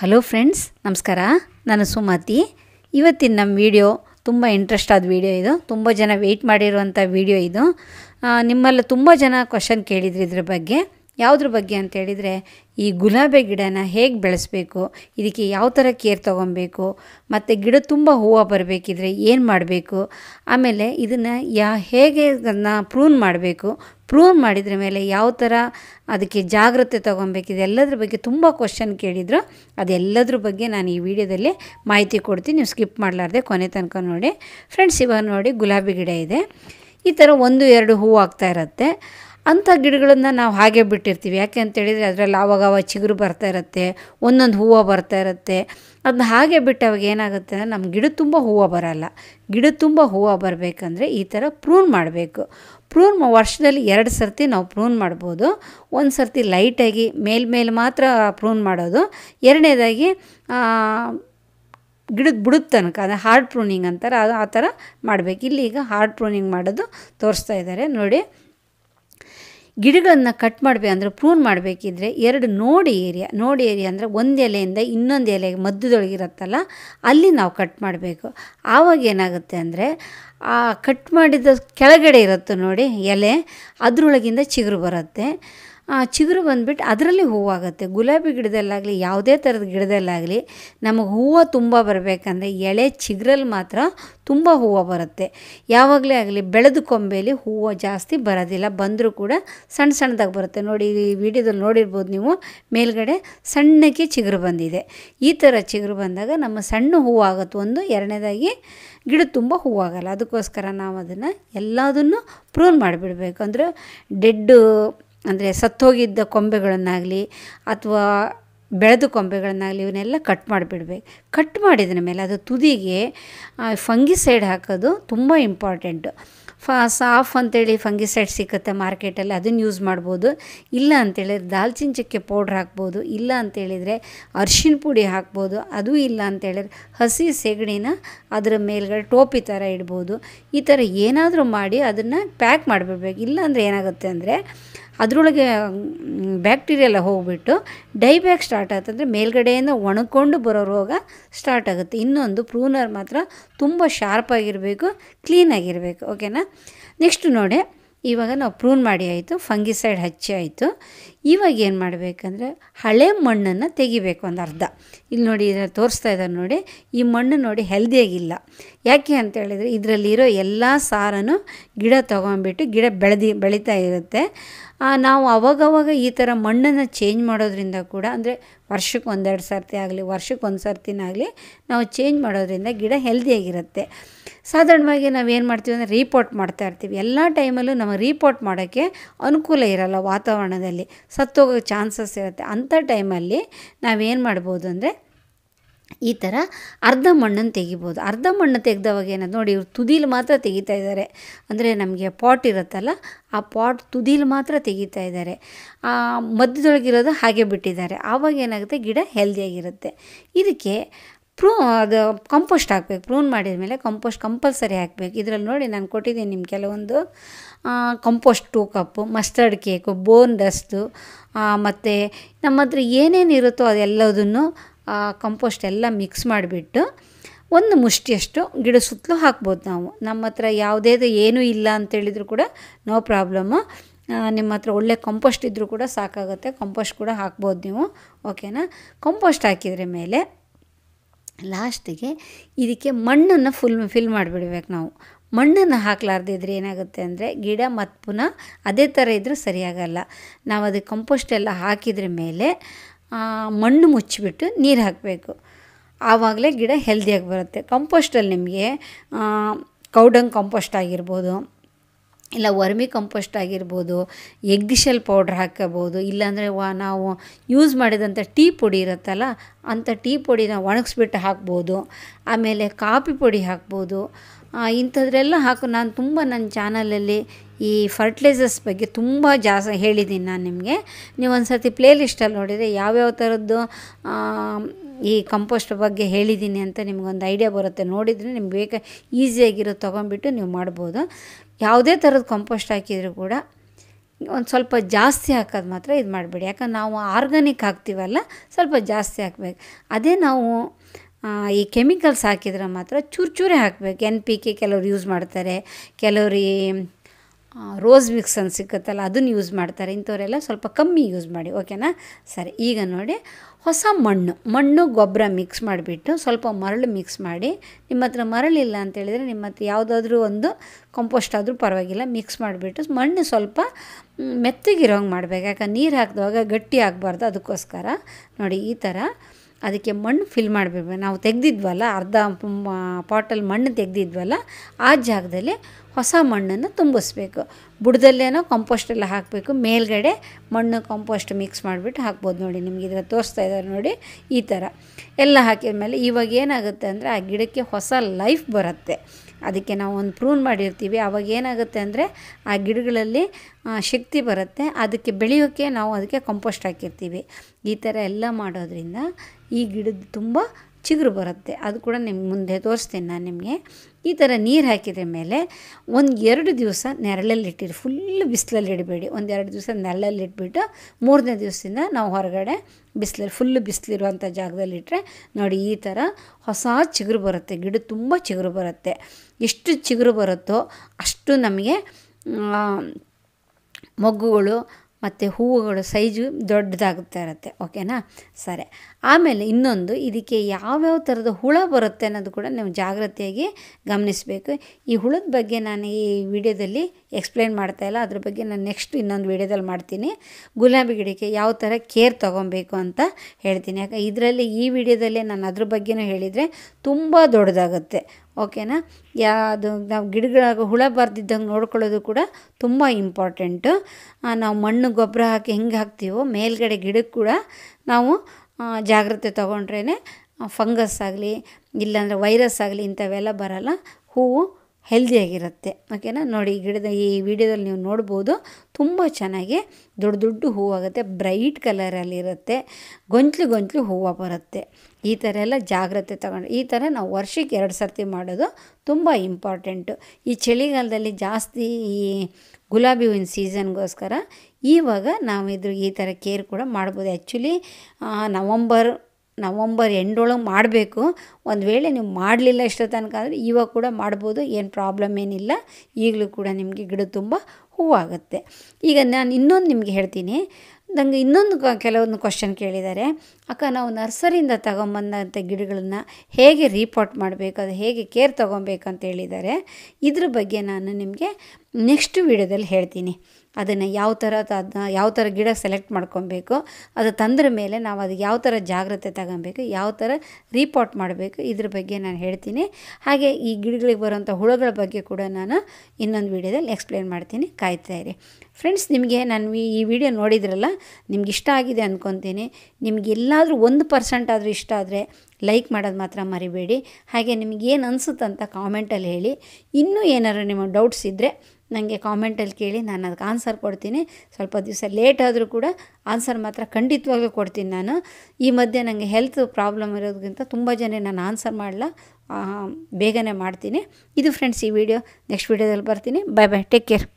hello friends ನಮಸ್ಕಾರ ನಾನು ಸುಮತಿ ಇವತ್ತಿನ ನಮ್ಮ ವಿಡಿಯೋ ತುಂಬ ಇಂಟ್ರೆಸ್ಟ್ ಆದ ವಿಡಿಯೋ ಇದು ತುಂಬ ಜನ ವೆಯ್ಟ್ ಮಾಡಿರುವಂಥ ವಿಡಿಯೋ ಇದು ನಿಮ್ಮಲ್ಲಿ ತುಂಬ ಜನ ಕ್ವಶನ್ ಕೇಳಿದ್ರಿ ಇದ್ರ ಬಗ್ಗೆ ಯಾವುದ್ರ ಬಗ್ಗೆ ಅಂತೇಳಿದರೆ ಈ ಗುಲಾಬಿ ಗಿಡನ ಹೇಗೆ ಬೆಳೆಸಬೇಕು ಇದಕ್ಕೆ ಯಾವ ಥರ ಕೇರ್ ತೊಗೊಬೇಕು ಮತ್ತು ಗಿಡ ತುಂಬ ಹೂವು ಬರಬೇಕಿದ್ರೆ ಏನು ಮಾಡಬೇಕು ಆಮೇಲೆ ಇದನ್ನು ಯಾ ಹೇಗೆ ಅದನ್ನು ಪ್ರೂನ್ ಮಾಡಬೇಕು ಪ್ರೂನ್ ಮಾಡಿದ್ರ ಮೇಲೆ ಯಾವ ಥರ ಅದಕ್ಕೆ ಜಾಗ್ರತೆ ತೊಗೊಬೇಕಿದೆ ಎಲ್ಲದ್ರ ಬಗ್ಗೆ ತುಂಬ ಕ್ವಶನ್ ಕೇಳಿದ್ರು ಅದೆಲ್ಲದ್ರ ಬಗ್ಗೆ ನಾನು ಈ ವಿಡಿಯೋದಲ್ಲಿ ಮಾಹಿತಿ ಕೊಡ್ತೀನಿ ನೀವು ಸ್ಕಿಪ್ ಮಾಡಲಾರ್ದೆ ಕೊನೆ ತನಕ ನೋಡಿ ಫ್ರೆಂಡ್ಸ್ ಇವಾಗ ನೋಡಿ ಗುಲಾಬಿ ಗಿಡ ಇದೆ ಈ ಥರ ಒಂದು ಎರಡು ಹೂವು ಆಗ್ತಾ ಇರುತ್ತೆ ಅಂಥ ಗಿಡಗಳನ್ನು ನಾವು ಹಾಗೆ ಬಿಟ್ಟಿರ್ತೀವಿ ಯಾಕೆ ಅಂತೇಳಿದರೆ ಅದರಲ್ಲಿ ಆವಾಗವ ಚಿಗುರು ಬರ್ತಾ ಇರುತ್ತೆ ಒಂದೊಂದು ಹೂವು ಬರ್ತಾ ಇರುತ್ತೆ ಅದನ್ನ ಹಾಗೆ ಬಿಟ್ಟವಾಗ ಏನಾಗುತ್ತೆ ಅಂದರೆ ನಮ್ಮ ಗಿಡ ತುಂಬ ಹೂವು ಬರಲ್ಲ ಗಿಡ ತುಂಬ ಹೂವು ಬರಬೇಕಂದ್ರೆ ಈ ಥರ ಪ್ರೂನ್ ಮಾಡಬೇಕು ಪ್ರೂನ್ ವರ್ಷದಲ್ಲಿ ಎರಡು ಸರ್ತಿ ನಾವು ಪ್ರೂನ್ ಮಾಡ್ಬೋದು ಒಂದು ಸರ್ತಿ ಲೈಟಾಗಿ ಮೇಲ್ಮೇಲೆ ಮಾತ್ರ ಪ್ರೂನ್ ಮಾಡೋದು ಎರಡನೇದಾಗಿ ಗಿಡದ ಬಿಡದ ತನಕ ಅದು ಹಾರ್ಡ್ ಪ್ರೂನಿಂಗ್ ಅಂತಾರೆ ಅದು ಆ ಥರ ಮಾಡಬೇಕು ಇಲ್ಲಿ ಈಗ ಹಾರ್ಡ್ ಪ್ರೂನಿಂಗ್ ಮಾಡೋದು ತೋರಿಸ್ತಾ ಇದ್ದಾರೆ ನೋಡಿ ಗಿಡಗಳನ್ನು ಕಟ್ ಮಾಡಬೇಕು ಅಂದರೆ ಪ್ರೂನ್ ಮಾಡಬೇಕಿದ್ರೆ ಎರಡು ನೋಡಿ ಏರಿಯಾ ನೋಡಿ ಏರಿಯಾ ಅಂದರೆ ಒಂದು ಎಲೆಯಿಂದ ಇನ್ನೊಂದು ಎಲೆಗೆ ಮಧ್ಯದೊಳಗಿರುತ್ತಲ್ಲ ಅಲ್ಲಿ ನಾವು ಕಟ್ ಮಾಡಬೇಕು ಆವಾಗ ಏನಾಗುತ್ತೆ ಅಂದರೆ ಆ ಕಟ್ ಮಾಡಿದ ಕೆಳಗಡೆ ಇರುತ್ತೆ ನೋಡಿ ಎಲೆ ಅದರೊಳಗಿಂದ ಚಿಗುರು ಬರುತ್ತೆ ಚಿಗುರು ಬಂದುಬಿಟ್ಟು ಅದರಲ್ಲಿ ಹೂವಾಗುತ್ತೆ ಗುಲಾಬಿ ಗಿಡದಲ್ಲಾಗಲಿ ಯಾವುದೇ ಥರದ ಗಿಡದಲ್ಲಾಗಲಿ ನಮಗೆ ಹೂವು ತುಂಬ ಬರಬೇಕಂದ್ರೆ ಎಳೆ ಚಿಗುರಲ್ಲಿ ಮಾತ್ರ ತುಂಬ ಹೂವು ಬರುತ್ತೆ ಯಾವಾಗಲೇ ಆಗಲಿ ಬೆಳೆದ ಕೊಂಬೆಯಲ್ಲಿ ಹೂವು ಜಾಸ್ತಿ ಬರೋದಿಲ್ಲ ಬಂದರೂ ಕೂಡ ಸಣ್ಣ ಸಣ್ಣದಾಗಿ ಬರುತ್ತೆ ನೋಡಿ ಈ ವಿಡಿಯೋದಲ್ಲಿ ನೋಡಿರ್ಬೋದು ನೀವು ಮೇಲ್ಗಡೆ ಸಣ್ಣಕ್ಕೆ ಚಿಗುರು ಬಂದಿದೆ ಈ ಥರ ಚಿಗುರು ಬಂದಾಗ ನಮ್ಮ ಸಣ್ಣ ಹೂವು ಆಗುತ್ತೆ ಒಂದು ಎರಡನೇದಾಗಿ ಗಿಡ ತುಂಬ ಹೂವಾಗಲ್ಲ ಅದಕ್ಕೋಸ್ಕರ ನಾವು ಅದನ್ನು ಎಲ್ಲದನ್ನು ಪ್ರೂನ್ ಮಾಡಿಬಿಡಬೇಕು ಅಂದರೆ ಡೆಡ್ಡು ಅಂದರೆ ಸತ್ತೋಗಿದ್ದ ಕೊಂಬೆಗಳನ್ನಾಗಲಿ ಅಥವಾ ಬೆಳೆದ ಕೊಂಬೆಗಳನ್ನಾಗಲಿ ಇವನ್ನೆಲ್ಲ ಕಟ್ ಮಾಡಿಬಿಡ್ಬೇಕು ಕಟ್ ಮಾಡಿದ ಮೇಲೆ ಅದು ತುದಿಗೆ ಫಂಗಿಸೈಡ್ ಹಾಕೋದು ತುಂಬ ಇಂಪಾರ್ಟೆಂಟು ಫ ಸಾಫ್ ಅಂತೇಳಿ ಫಂಗಿಸೈಡ್ ಸಿಕ್ಕುತ್ತೆ ಮಾರ್ಕೆಟಲ್ಲಿ ಅದನ್ನು ಯೂಸ್ ಮಾಡ್ಬೋದು ಇಲ್ಲ ಅಂತೇಳಿದ್ರೆ ದಾಲ್ಚಿನ್ ಚಕ್ಕೆ ಪೌಡ್ರ್ ಹಾಕ್ಬೋದು ಇಲ್ಲ ಅಂತೇಳಿದರೆ ಅರ್ಶಿಣ ಪುಡಿ ಹಾಕ್ಬೋದು ಅದು ಇಲ್ಲ ಅಂತೇಳಿದ್ರೆ ಹಸಿ ಸೆಗಣಿನ ಅದರ ಮೇಲ್ಗಡೆ ಟೋಪಿ ಥರ ಇಡ್ಬೋದು ಈ ಥರ ಏನಾದರೂ ಮಾಡಿ ಅದನ್ನು ಪ್ಯಾಕ್ ಮಾಡಿಬಿಡ್ಬೇಕು ಇಲ್ಲ ಅಂದರೆ ಏನಾಗುತ್ತೆ ಅಂದರೆ ಅದರೊಳಗೆ ಬ್ಯಾಕ್ಟೀರಿಯಾ ಎಲ್ಲ ಹೋಗಿಬಿಟ್ಟು ಡೈಬ್ಯಾಕ್ ಸ್ಟಾರ್ಟ್ ಅಂದರೆ ಮೇಲ್ಗಡೆಯಿಂದ ಒಣಕೊಂಡು ಬರೋ ರೋಗ ಸ್ಟಾರ್ಟ್ ಆಗುತ್ತೆ ಇನ್ನೊಂದು ಪ್ರೂನರ್ ಮಾತ್ರ ತುಂಬ ಶಾರ್ಪಾಗಿರಬೇಕು ಕ್ಲೀನಾಗಿರಬೇಕು ಓಕೆನಾ ನೆಕ್ಸ್ಟ್ ನೋಡಿ ಇವಾಗ ನಾವು ಪ್ರೂನ್ ಮಾಡಿ ಆಯಿತು ಫಂಗಿಸೈಡ್ ಹಚ್ಚಿ ಆಯಿತು ಇವಾಗ ಏನು ಮಾಡಬೇಕಂದ್ರೆ ಹಳೆ ಮಣ್ಣನ್ನು ತೆಗಿಬೇಕು ಒಂದು ಅರ್ಧ ಇಲ್ಲಿ ನೋಡಿ ಇದನ್ನು ತೋರಿಸ್ತಾ ಇದ್ದಾರೆ ನೋಡಿ ಈ ಮಣ್ಣು ನೋಡಿ ಹೆಲ್ದಿಯಾಗಿಲ್ಲ ಯಾಕೆ ಅಂತ ಹೇಳಿದರೆ ಇದರಲ್ಲಿರೋ ಎಲ್ಲ ಸಾರನ್ನು ಗಿಡ ತೊಗೊಂಬಿಟ್ಟು ಗಿಡ ಬೆಳೆದಿ ಬೆಳೀತಾ ಇರುತ್ತೆ ನಾವು ಅವಾಗವಾಗ ಈ ಥರ ಮಣ್ಣನ್ನು ಚೇಂಜ್ ಮಾಡೋದ್ರಿಂದ ಕೂಡ ಅಂದರೆ ವರ್ಷಕ್ಕೆ ಒಂದೆರಡು ಸರ್ತಿ ಆಗಲಿ ವರ್ಷಕ್ಕೆ ಒಂದು ಸರ್ತಿನಾಗಲಿ ನಾವು ಚೇಂಜ್ ಮಾಡೋದ್ರಿಂದ ಗಿಡ ಹೆಲ್ದಿಯಾಗಿರುತ್ತೆ ಸಾಧಾರಣವಾಗಿ ನಾವು ಏನು ಮಾಡ್ತೀವಿ ಅಂದರೆ ರೀಪೋರ್ಟ್ ಮಾಡ್ತಾ ಇರ್ತೀವಿ ಎಲ್ಲ ಟೈಮಲ್ಲೂ ನಮಗೆ ರೀಪೋರ್ಟ್ ಮಾಡೋಕ್ಕೆ ಅನುಕೂಲ ಇರಲ್ಲ ವಾತಾವರಣದಲ್ಲಿ ಸತ್ತೋಗೋ ಚಾನ್ಸಸ್ ಇರುತ್ತೆ ಅಂಥ ಟೈಮಲ್ಲಿ ನಾವೇನು ಮಾಡ್ಬೋದು ಅಂದರೆ ಈ ಥರ ಅರ್ಧ ಮಣ್ಣನ್ನು ತೆಗಿಬೋದು ಅರ್ಧ ಮಣ್ಣು ತೆಗೆದವಾಗ ಏನದು ನೋಡಿ ಇವ್ರು ತುದಿಲಿ ಮಾತ್ರ ತೆಗಿತಾ ಇದ್ದಾರೆ ಅಂದರೆ ನಮಗೆ ಪಾಟ್ ಇರುತ್ತಲ್ಲ ಆ ಪಾಟ್ ತುದಿಲಿ ಮಾತ್ರ ತೆಗಿತಾ ಇದ್ದಾರೆ ಮಧ್ಯದೊಳಗಿರೋದು ಹಾಗೆ ಬಿಟ್ಟಿದ್ದಾರೆ ಆವಾಗ ಏನಾಗುತ್ತೆ ಗಿಡ ಹೆಲ್ದಿಯಾಗಿರುತ್ತೆ ಇದಕ್ಕೆ ಪ್ರೂ ಅದು ಕಂಪೋಸ್ಟ್ ಹಾಕ್ಬೇಕು ಪ್ರೂನ್ ಮಾಡಿದ ಮೇಲೆ ಕಂಪೋಸ್ಟ್ ಕಂಪಲ್ಸರಿ ಹಾಕ್ಬೇಕು ಇದರಲ್ಲಿ ನೋಡಿ ನಾನು ಕೊಟ್ಟಿದ್ದೀನಿ ನಿಮ್ಮ ಕೆಲವೊಂದು compost two cup mustard cake bone dust ಮತ್ತು ನಮ್ಮ ಹತ್ರ ಏನೇನು ಇರುತ್ತೋ ಅದೆಲ್ಲದನ್ನು ಆ ಕಂಪೋಸ್ಟ್ ಎಲ್ಲ ಮಿಕ್ಸ್ ಮಾಡಿಬಿಟ್ಟು ಒಂದು ಮುಷ್ಟಿಯಷ್ಟು ಗಿಡ ಸುತ್ತಲೂ ಹಾಕ್ಬೋದು ನಾವು ನಮ್ಮ ಹತ್ರ ಯಾವುದೇದು ಏನೂ ಇಲ್ಲ ಅಂತೇಳಿದರೂ ಕೂಡ ನೋ ಪ್ರಾಬ್ಲಮ್ಮು ನಿಮ್ಮ ಹತ್ರ ಒಳ್ಳೆ ಕಂಪೋಸ್ಟ್ ಇದ್ದರೂ ಕೂಡ ಸಾಕಾಗುತ್ತೆ ಕಂಪೋಸ್ಟ್ ಕೂಡ ಹಾಕ್ಬೋದು ನೀವು ಓಕೆನಾ ಕಂಪೋಸ್ಟ್ ಹಾಕಿದ್ರೆ ಮೇಲೆ ಲಾಸ್ಟಿಗೆ ಇದಕ್ಕೆ ಮಣ್ಣನ್ನು ಫುಲ್ ಫಿಲ್ ಮಾಡಿಬಿಡ್ಬೇಕು ನಾವು ಮಣ್ಣನ್ನು ಹಾಕಲಾರ್ದಿದ್ರೆ ಏನಾಗುತ್ತೆ ಅಂದರೆ ಗಿಡ ಮತ್ತು ಪುನಃ ಅದೇ ಥರ ಇದ್ದರೂ ಸರಿಯಾಗಲ್ಲ ನಾವು ಅದಕ್ಕೆ ಕಂಪೋಸ್ಟ್ ಎಲ್ಲ ಹಾಕಿದ್ರೆ ಮೇಲೆ ಮಣ್ಣು ಮುಚ್ಚಿಬಿಟ್ಟು ನೀರು ಹಾಕಬೇಕು ಆವಾಗಲೇ ಗಿಡ ಹೆಲ್ದಿಯಾಗಿ ಬರುತ್ತೆ ಕಂಪೋಸ್ಟಲ್ಲಿ ನಿಮಗೆ ಕೌಡಂಗ್ ಕಂಪೋಸ್ಟ್ ಆಗಿರ್ಬೋದು ಇಲ್ಲ ವರ್ಮಿ ಕಂಪೋಸ್ಟ್ ಆಗಿರ್ಬೋದು ಎಗ್ಶಲ್ ಪೌಡ್ರ್ ಹಾಕಬೋದು ಇಲ್ಲಾಂದರೆ ವಾ ನಾವು ಯೂಸ್ ಮಾಡಿದಂಥ ಟೀ ಪುಡಿ ಇರುತ್ತಲ್ಲ ಅಂಥ ಟೀ ಪುಡಿನ ಒಣಗಿಸ್ಬಿಟ್ಟು ಹಾಕ್ಬೋದು ಆಮೇಲೆ ಕಾಫಿ ಪುಡಿ ಹಾಕ್ಬೋದು ಇಂಥದ್ರೆಲ್ಲ ಹಾಕು ನಾನು ತುಂಬ ನನ್ನ ಚಾನಲಲ್ಲಿ ಈ ಫರ್ಟಿಲೈಸರ್ಸ್ ಬಗ್ಗೆ ತುಂಬ ಜಾಸ್ತಿ ಹೇಳಿದ್ದೀನಿ ನಾನು ನಿಮಗೆ ನೀವು ಒಂದು ಸರ್ತಿ ಪ್ಲೇ ನೋಡಿದರೆ ಯಾವ್ಯಾವ ಥರದ್ದು ಈ ಕಂಪೋಸ್ಟ್ ಬಗ್ಗೆ ಹೇಳಿದ್ದೀನಿ ಅಂತ ನಿಮ್ಗೊಂದು ಐಡಿಯಾ ಬರುತ್ತೆ ನೋಡಿದರೆ ನಿಮ್ಗೆ ಬೇಕಾ ಈಸಿಯಾಗಿರೋದು ತೊಗೊಂಡ್ಬಿಟ್ಟು ನೀವು ಮಾಡ್ಬೋದು ಯಾವುದೇ ಥರದ ಕಂಪೋಸ್ಟ್ ಹಾಕಿದರೂ ಕೂಡ ಒಂದು ಸ್ವಲ್ಪ ಜಾಸ್ತಿ ಹಾಕೋದು ಮಾತ್ರ ಇದು ಮಾಡಬೇಡಿ ಯಾಕಂದ್ರೆ ನಾವು ಆರ್ಗಾನಿಕ್ ಹಾಕ್ತೀವಲ್ಲ ಸ್ವಲ್ಪ ಜಾಸ್ತಿ ಹಾಕ್ಬೇಕು ಅದೇ ನಾವು ಈ ಕೆಮಿಕಲ್ಸ್ ಹಾಕಿದ್ರೆ ಮಾತ್ರ ಚೂರು ಚೂರೇ ಹಾಕಬೇಕು ಎನ್ ಪಿ ಕೆ ಕೆಲವ್ರು ಯೂಸ್ ಮಾಡ್ತಾರೆ ಕೆಲವ್ರು ಈ ರೋಸ್ ಮಿಕ್ಸ್ ಅಂತ ಸಿಕ್ಕುತ್ತಲ್ಲ ಅದನ್ನು ಯೂಸ್ ಮಾಡ್ತಾರೆ ಇಂಥವರೆಲ್ಲ ಸ್ವಲ್ಪ ಕಮ್ಮಿ ಯೂಸ್ ಮಾಡಿ ಓಕೆನಾ ಸರಿ ಈಗ ನೋಡಿ ಹೊಸ ಮಣ್ಣು ಮಣ್ಣು ಗೊಬ್ಬರ ಮಿಕ್ಸ್ ಮಾಡಿಬಿಟ್ಟು ಸ್ವಲ್ಪ ಮರಳು ಮಿಕ್ಸ್ ಮಾಡಿ ನಿಮ್ಮ ಹತ್ರ ಮರಳಿಲ್ಲ ಅಂತೇಳಿದರೆ ನಿಮ್ಮ ಹತ್ರ ಯಾವುದಾದ್ರೂ ಒಂದು ಕಂಪೋಸ್ಟ್ ಆದರೂ ಪರವಾಗಿಲ್ಲ ಮಿಕ್ಸ್ ಮಾಡಿಬಿಟ್ಟು ಮಣ್ಣು ಸ್ವಲ್ಪ ಮೆತ್ತಗಿರೋಂಗೆ ಮಾಡಬೇಕು ಯಾಕಂದ್ರೆ ನೀರು ಹಾಕಿದಾಗ ಗಟ್ಟಿ ಆಗಬಾರ್ದು ಅದಕ್ಕೋಸ್ಕರ ನೋಡಿ ಈ ಥರ ಅದಕ್ಕೆ ಮಣ್ಣು ಫಿಲ್ ಮಾಡಬೇಕು ನಾವು ತೆಗೆದಿದ್ವಲ್ಲ ಅರ್ಧ ಪಾಟಲ್ಲಿ ಮಣ್ಣು ತೆಗೆದಿದ್ವಲ್ಲ ಆ ಜಾಗದಲ್ಲಿ ಹೊಸ ಮಣ್ಣನ್ನು ತುಂಬಿಸ್ಬೇಕು ಬುಡದಲ್ಲೇನೋ ಕಂಪೋಸ್ಟೆಲ್ಲ ಹಾಕಬೇಕು ಮೇಲ್ಗಡೆ ಮಣ್ಣು ಕಂಪೋಸ್ಟ್ ಮಿಕ್ಸ್ ಮಾಡಿಬಿಟ್ಟು ಹಾಕ್ಬೋದು ನೋಡಿ ನಿಮ್ಗೆ ಇದರ ತೋರಿಸ್ತಾ ಇದ್ದಾರೆ ನೋಡಿ ಈ ಥರ ಎಲ್ಲ ಹಾಕಿದ ಮೇಲೆ ಇವಾಗ ಏನಾಗುತ್ತೆ ಅಂದರೆ ಆ ಗಿಡಕ್ಕೆ ಹೊಸ ಲೈಫ್ ಬರುತ್ತೆ ಅದಕ್ಕೆ ನಾವು ಒಂದು ಪ್ರೂನ್ ಮಾಡಿರ್ತೀವಿ ಆವಾಗ ಏನಾಗುತ್ತೆ ಅಂದರೆ ಆ ಗಿಡಗಳಲ್ಲಿ ಶಕ್ತಿ ಬರುತ್ತೆ ಅದಕ್ಕೆ ಬೆಳೆಯೋಕ್ಕೆ ನಾವು ಅದಕ್ಕೆ ಕಂಪೋಸ್ಟ್ ಹಾಕಿರ್ತೀವಿ ಈ ಥರ ಎಲ್ಲ ಮಾಡೋದ್ರಿಂದ ಈ ಗಿಡದ ತುಂಬ ಚಿಗುರು ಬರುತ್ತೆ ಅದು ಕೂಡ ನಿಮ್ಗೆ ಮುಂದೆ ತೋರಿಸ್ತೀನಿ ನಾನು ನಿಮಗೆ ಈ ಥರ ನೀರು ಹಾಕಿದ ಮೇಲೆ ಒಂದು ಎರಡು ದಿವಸ ನೆರಳಲ್ಲಿ ಇಟ್ಟಿರಿ ಫುಲ್ ಬಿಸಿಲಲ್ಲಿ ಇಡಬೇಡಿ ಒಂದು ಎರಡು ದಿವಸ ನೆರಳಲ್ಲಿ ಇಟ್ಬಿಟ್ಟು ಮೂರನೇ ದಿವಸದಿಂದ ನಾವು ಹೊರಗಡೆ ಬಿಸಿಲಲ್ಲಿ ಫುಲ್ ಬಿಸಿಲಿರುವಂಥ ಜಾಗದಲ್ಲಿ ನೋಡಿ ಈ ಥರ ಹೊಸ ಚಿಗುರು ಬರುತ್ತೆ ಗಿಡ ತುಂಬ ಚಿಗುರು ಬರುತ್ತೆ ಎಷ್ಟು ಚಿಗುರು ಬರುತ್ತೋ ಅಷ್ಟು ನಮಗೆ ಮೊಗ್ಗುಗಳು ಮತ್ತು ಹೂವುಗಳು ಸೈಜು ದೊಡ್ಡದಾಗುತ್ತಾ ಇರುತ್ತೆ ಓಕೆನಾ ಸರಿ ಆಮೇಲೆ ಇನ್ನೊಂದು ಇದಕ್ಕೆ ಯಾವ್ಯಾವ ಥರದ ಹುಳ ಬರುತ್ತೆ ಅನ್ನೋದು ಕೂಡ ನೀವು ಜಾಗ್ರತೆಯಾಗಿ ಗಮನಿಸಬೇಕು ಈ ಹುಳದ ಬಗ್ಗೆ ನಾನು ಈ ವಿಡಿಯೋದಲ್ಲಿ ಎಕ್ಸ್ಪ್ಲೇನ್ ಇಲ್ಲ ಅದ್ರ ಬಗ್ಗೆ ನಾನು ನೆಕ್ಸ್ಟ್ ಇನ್ನೊಂದು ವಿಡಿಯೋದಲ್ಲಿ ಮಾಡ್ತೀನಿ ಗುಲಾಬಿ ಗಿಡಕ್ಕೆ ಯಾವ ಥರ ಕೇರ್ ತೊಗೊಬೇಕು ಅಂತ ಹೇಳ್ತೀನಿ ಯಾಕೆ ಇದರಲ್ಲಿ ಈ ವಿಡಿಯೋದಲ್ಲೇ ನಾನು ಅದ್ರ ಬಗ್ಗೆನೂ ಹೇಳಿದರೆ ತುಂಬ ದೊಡ್ಡದಾಗುತ್ತೆ ಓಕೆನಾ ಯಾವುದು ನಾವು ಗಿಡಗಳ ಹುಳ ಬರ್ದಿದ್ದಂಗೆ ನೋಡ್ಕೊಳ್ಳೋದು ಕೂಡ ತುಂಬ ಇಂಪಾರ್ಟೆಂಟು ನಾವು ಮಣ್ಣು ಗೊಬ್ಬರ ಹಾಕಿ ಹೆಂಗೆ ಹಾಕ್ತೀವೋ ಮೇಲ್ಗಡೆ ಗಿಡಕ್ಕೆ ಕೂಡ ನಾವು ಜಾಗ್ರತೆ ತೊಗೊಂಡ್ರೇ ಫಂಗಸ್ ಆಗಲಿ ಇಲ್ಲಾಂದರೆ ವೈರಸ್ ಆಗಲಿ ಇಂಥವೆಲ್ಲ ಬರಲ್ಲ ಹೂವು ಹೆಲ್ದಿಯಾಗಿರುತ್ತೆ ಓಕೆನಾ ನೋಡಿ ಗಿಡದ ಈ ವಿಡಿಯೋದಲ್ಲಿ ನೀವು ನೋಡ್ಬೋದು ತುಂಬ ಚೆನ್ನಾಗಿ ದೊಡ್ಡ ದೊಡ್ಡ ಹೂವಾಗುತ್ತೆ ಬ್ರೈಟ್ ಕಲರಲ್ಲಿರುತ್ತೆ ಗೊಂಚಲು ಗೊಂಚಲು ಹೂವು ಬರುತ್ತೆ ಈ ಥರ ಎಲ್ಲ ಜಾಗ್ರತೆ ತಗೊಂಡು ಈ ಥರ ನಾವು ವರ್ಷಕ್ಕೆ ಎರಡು ಸರ್ತಿ ಮಾಡೋದು ತುಂಬ ಇಂಪಾರ್ಟೆಂಟು ಈ ಚಳಿಗಾಲದಲ್ಲಿ ಜಾಸ್ತಿ ಈ ಗುಲಾಬಿ ಹೂವಿನ ಸೀಸನ್ಗೋಸ್ಕರ ನಾವು ಇದ್ರ ಈ ಥರ ಕೇರ್ ಕೂಡ ಮಾಡ್ಬೋದು ಆ್ಯಕ್ಚುಲಿ ನವಂಬರ್ ನವಂಬರ್ ಎಂಡೊಳಗೆ ಮಾಡಬೇಕು ಒಂದು ವೇಳೆ ನೀವು ಮಾಡಲಿಲ್ಲ ಇಷ್ಟೋ ತನಕ ಆದರೆ ಇವಾಗ ಕೂಡ ಮಾಡ್ಬೋದು ಏನು ಪ್ರಾಬ್ಲಮ್ ಏನಿಲ್ಲ ಈಗಲೂ ಕೂಡ ನಿಮಗೆ ಗಿಡ ತುಂಬ ಹೂವಾಗುತ್ತೆ ಈಗ ನಾನು ಇನ್ನೊಂದು ನಿಮಗೆ ಹೇಳ್ತೀನಿ ನಂಗೆ ಇನ್ನೊಂದು ಕೆಲವೊಂದು ಕ್ವಶನ್ ಕೇಳಿದ್ದಾರೆ ಅಕ್ಕ ನಾವು ನರ್ಸರಿಯಿಂದ ತಗೊಂಬಂದಂಥ ಗಿಡಗಳನ್ನು ಹೇಗೆ ರೀಪಾಟ್ ಮಾಡಬೇಕು ಅದು ಹೇಗೆ ಕೇರ್ ತೊಗೊಬೇಕಂತ ಹೇಳಿದ್ದಾರೆ ಇದ್ರ ಬಗ್ಗೆ ನಾನು ನಿಮಗೆ ನೆಕ್ಸ್ಟ್ ವೀಡಿಯೋದಲ್ಲಿ ಹೇಳ್ತೀನಿ ಅದನ್ನು ಯಾವ ಥರ ಯಾವ ಥರ ಗಿಡ ಸೆಲೆಕ್ಟ್ ಮಾಡ್ಕೊಬೇಕು ಅದು ತಂದ್ರ ಮೇಲೆ ನಾವು ಅದು ಯಾವ ಥರ ಜಾಗ್ರತೆ ತಗೊಬೇಕು ಯಾವ ಥರ ರೀಪೋರ್ಟ್ ಮಾಡಬೇಕು ಇದ್ರ ಬಗ್ಗೆ ನಾನು ಹೇಳ್ತೀನಿ ಹಾಗೆ ಈ ಗಿಡಗಳಿಗೆ ಬರುವಂಥ ಹುಳಗಳ ಬಗ್ಗೆ ಕೂಡ ನಾನು ಇನ್ನೊಂದು ವೀಡಿಯೋದಲ್ಲಿ ಎಕ್ಸ್ಪ್ಲೇನ್ ಮಾಡ್ತೀನಿ ಕಾಯ್ತಾಯಿರಿ ಫ್ರೆಂಡ್ಸ್ ನಿಮಗೆ ನಾನು ಈ ವಿಡಿಯೋ ನೋಡಿದ್ರಲ್ಲ ನಿಮ್ಗೆ ಇಷ್ಟ ಆಗಿದೆ ಅಂದ್ಕೊತೀನಿ ನಿಮ್ಗೆ ಎಲ್ಲಾದರೂ ಒಂದು ಪರ್ಸೆಂಟ್ ಆದರೂ ಇಷ್ಟ ಆದರೆ ಲೈಕ್ ಮಾಡೋದು ಮಾತ್ರ ಮರಿಬೇಡಿ ಹಾಗೆ ನಿಮಗೇನು ಅನಿಸುತ್ತಂತ ಕಾಮೆಂಟಲ್ಲಿ ಹೇಳಿ ಇನ್ನೂ ಏನಾರು ನಿಮ್ಮ ಡೌಟ್ಸ್ ಇದ್ದರೆ ನನಗೆ ಕಾಮೆಂಟಲ್ಲಿ ಕೇಳಿ ನಾನು ಅದಕ್ಕೆ ಆನ್ಸರ್ ಕೊಡ್ತೀನಿ ಸ್ವಲ್ಪ ದಿವಸ ಲೇಟ್ ಆದರೂ ಕೂಡ ಆನ್ಸರ್ ಮಾತ್ರ ಖಂಡಿತವಾಗಿಯೂ ಕೊಡ್ತೀನಿ ನಾನು ಈ ಮಧ್ಯೆ ನನಗೆ ಹೆಲ್ತ್ ಪ್ರಾಬ್ಲಮ್ ಇರೋದಕ್ಕಿಂತ ತುಂಬ ಜನ ನಾನು ಆನ್ಸರ್ ಮಾಡಲ್ಲ ಬೇಗನೆ ಮಾಡ್ತೀನಿ ಇದು ಫ್ರೆಂಡ್ಸ್ ಈ ವಿಡಿಯೋ ನೆಕ್ಸ್ಟ್ ವೀಡಿಯೋದಲ್ಲಿ ಬರ್ತೀನಿ ಬಾಯ್ ಬಾಯ್ ಟೇಕ್ ಕೇರ್